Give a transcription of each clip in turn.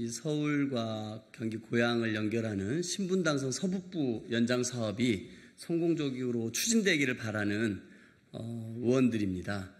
이 서울과 경기 고향을 연결하는 신분당선 서북부 연장 사업이 성공적으로 추진되기를 바라는 어, 의원들입니다.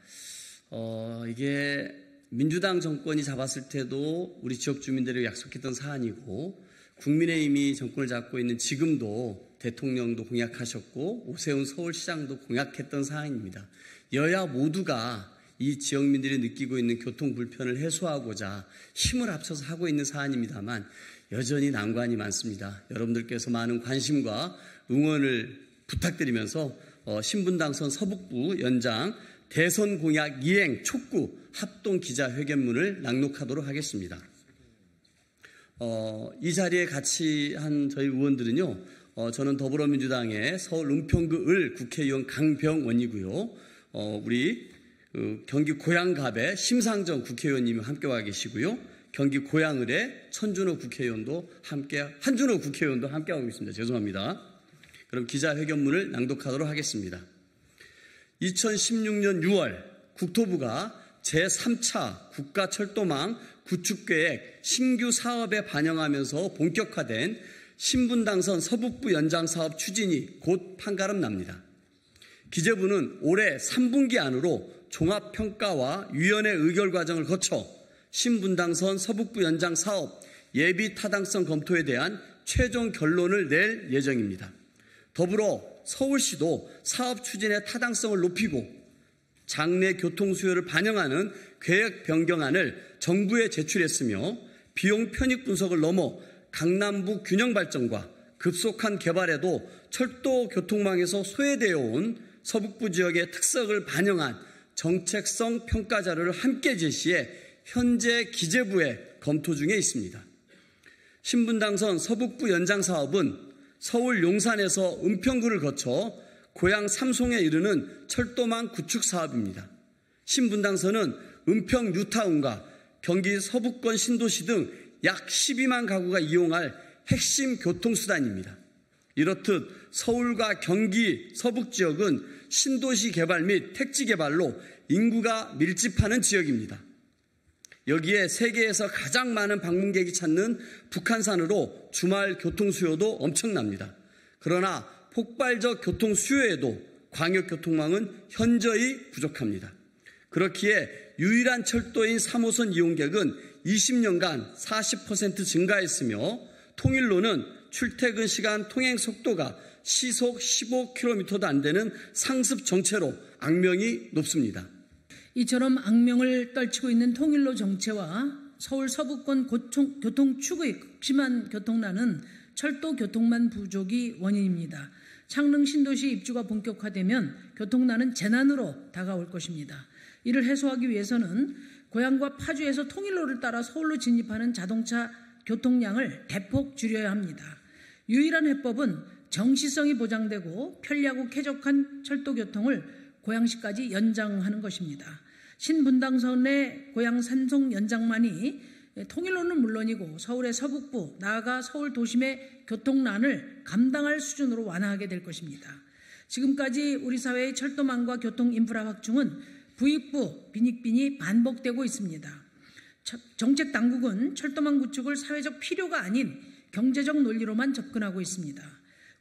어, 이게 민주당 정권이 잡았을 때도 우리 지역 주민들을 약속했던 사안이고 국민의힘이 정권을 잡고 있는 지금도 대통령도 공약하셨고 오세훈 서울시장도 공약했던 사안입니다. 여야 모두가 이 지역민들이 느끼고 있는 교통 불편을 해소하고자 힘을 합쳐서 하고 있는 사안입니다만 여전히 난관이 많습니다. 여러분들께서 많은 관심과 응원을 부탁드리면서 어, 신분당선 서북부 연장 대선 공약 이행 촉구 합동 기자회견문을 낭독하도록 하겠습니다. 어, 이 자리에 같이 한 저희 의원들은요, 어, 저는 더불어민주당의 서울 은평구 을 국회의원 강병원이고요, 어, 우리 어, 경기 고양갑의 심상정 국회의원님이 함께 와 계시고요. 경기 고양을의 천준호 국회의원도 함께 한준호 국회의원도 함께 하고 있습니다. 죄송합니다. 그럼 기자회견문을 낭독하도록 하겠습니다. 2016년 6월 국토부가 제3차 국가철도망 구축계획 신규 사업에 반영하면서 본격화된 신분당선 서북부 연장사업 추진이 곧 판가름 납니다. 기재부는 올해 3분기 안으로 종합평가와 위원회 의결 과정을 거쳐 신분당선 서북부 연장 사업 예비 타당성 검토에 대한 최종 결론을 낼 예정입니다. 더불어 서울시도 사업 추진의 타당성을 높이고 장내 교통 수요를 반영하는 계획 변경안을 정부에 제출했으며 비용 편익 분석을 넘어 강남부 균형 발전과 급속한 개발에도 철도 교통망에서 소외되어 온 서북부 지역의 특성을 반영한 정책성 평가 자료를 함께 제시해 현재 기재부에 검토 중에 있습니다. 신분당선 서북부 연장 사업은 서울 용산에서 은평구를 거쳐 고향 삼송에 이르는 철도망 구축 사업입니다. 신분당선은 은평 뉴타운과 경기 서북권 신도시 등 약 12만 가구가 이용할 핵심 교통수단입니다. 이렇듯 서울과 경기 서북 지역은 신도시 개발 및 택지 개발로 인구가 밀집하는 지역입니다. 여기에 세계에서 가장 많은 방문객이 찾는 북한산으로 주말 교통 수요도 엄청납니다. 그러나 폭발적 교통 수요에도 광역교통망은 현저히 부족합니다. 그렇기에 유일한 철도인 3호선 이용객은 20년간 40% 증가했으며 통일로는 출퇴근 시간 통행 속도가 시속 15km도 안 되는 상습 정체로 악명이 높습니다. 이처럼 악명을 떨치고 있는 통일로 정체와 서울 서부권 고총, 교통축의 극심한 교통난은 철도 교통만 부족이 원인입니다. 창릉 신도시 입주가 본격화되면 교통난은 재난으로 다가올 것입니다. 이를 해소하기 위해서는 고향과 파주에서 통일로를 따라 서울로 진입하는 자동차 교통량을 대폭 줄여야 합니다. 유일한 해법은 정시성이 보장되고 편리하고 쾌적한 철도 교통을 고양시까지 연장하는 것입니다. 신분당선의 고향 산송 연장만이 통일로는 물론이고 서울의 서북부 나아가 서울 도심의 교통난을 감당할 수준으로 완화하게 될 것입니다. 지금까지 우리 사회의 철도망과 교통 인프라 확충은 부익부 빈익빈이 반복되고 있습니다. 정책 당국은 철도망 구축을 사회적 필요가 아닌 경제적 논리로만 접근하고 있습니다.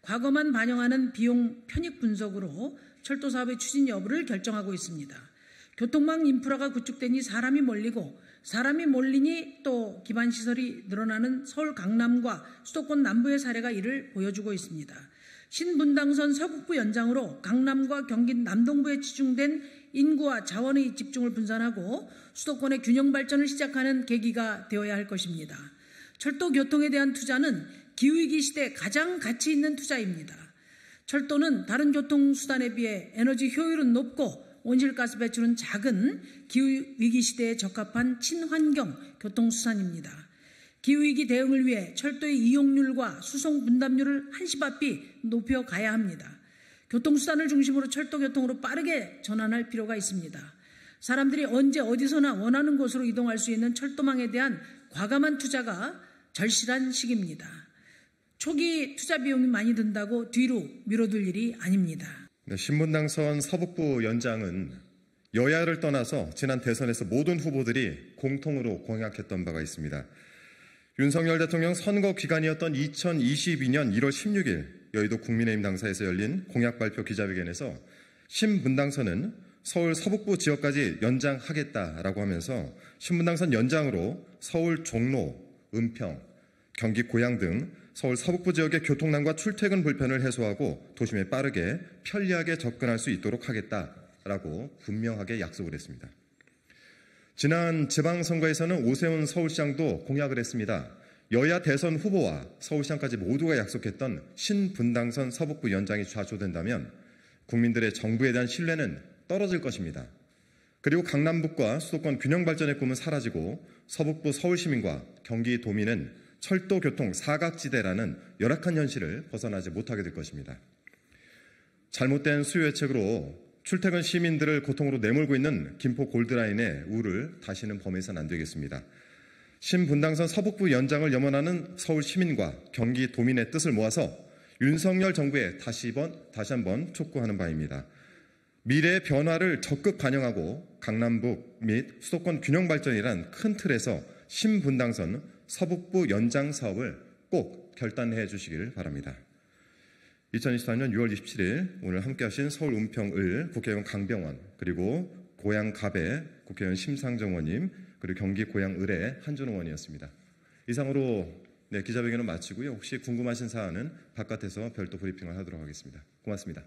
과거만 반영하는 비용 편익 분석으로 철도 사업의 추진 여부를 결정하고 있습니다. 교통망 인프라가 구축되니 사람이 몰리고 사람이 몰리니 또 기반시설이 늘어나는 서울 강남과 수도권 남부의 사례가 이를 보여주고 있습니다. 신분당선 서북부 연장으로 강남과 경기 남동부에 치중된 인구와 자원의 집중을 분산하고 수도권의 균형 발전을 시작하는 계기가 되어야 할 것입니다. 철도 교통에 대한 투자는 기후위기 시대 가장 가치 있는 투자입니다. 철도는 다른 교통수단에 비해 에너지 효율은 높고 온실가스 배출은 작은 기후위기 시대에 적합한 친환경 교통수단입니다. 기후위기 대응을 위해 철도의 이용률과 수송 분담률을 한시바삐 높여가야 합니다. 교통수단을 중심으로 철도교통으로 빠르게 전환할 필요가 있습니다. 사람들이 언제 어디서나 원하는 곳으로 이동할 수 있는 철도망에 대한 과감한 투자가 절실한 시기입니다. 초기 투자 비용이 많이 든다고 뒤로 미뤄둘 일이 아닙니다. 네, 신문당 선 서북부 연장은 여야를 떠나서 지난 대선에서 모든 후보들이 공통으로 공약했던 바가 있습니다. 윤석열 대통령 선거 기간이었던 2022년 1월 16일 여의도 국민의힘 당사에서 열린 공약 발표 기자회견에서 신분당선은 서울 서북부 지역까지 연장하겠다라고 하면서 신분당선 연장으로 서울 종로, 은평, 경기 고양 등 서울 서북부 지역의 교통난과 출퇴근 불편을 해소하고 도심에 빠르게 편리하게 접근할 수 있도록 하겠다라고 분명하게 약속을 했습니다. 지난 지방선거에서는 오세훈 서울시장도 공약을 했습니다. 여야 대선 후보와 서울시장까지 모두가 약속했던 신분당선 서북부 연장이 좌초된다면 국민들의 정부에 대한 신뢰는 떨어질 것입니다. 그리고 강남북과 수도권 균형 발전의 꿈은 사라지고 서북부 서울시민과 경기도민은 철도 교통 사각지대라는 열악한 현실을 벗어나지 못하게 될 것입니다. 잘못된 수요 예측으로 출퇴근 시민들을 고통으로 내몰고 있는 김포 골드라인의 우를 다시는 범해선 안 되겠습니다. 신분당선 서북부 연장을 염원하는 서울 시민과 경기 도민의 뜻을 모아서 윤석열 정부에 다시 번 다시 한번 촉구하는 바입니다. 미래의 변화를 적극 반영하고 강남북 및 수도권 균형 발전이란 큰 틀에서 신분당선 서북부 연장 사업을 꼭 결단해 주시길 바랍니다. 2023년 6월 27일 오늘 함께하신 서울 은평을 국회의원 강병원 그리고 고양 갑의 국회의원 심상정 원님 그리고 경기 고양 을의 한준호 원이었습니다. 이상으로 네, 기자회견을 마치고요. 혹시 궁금하신 사안은 바깥에서 별도 브리핑을 하도록 하겠습니다. 고맙습니다.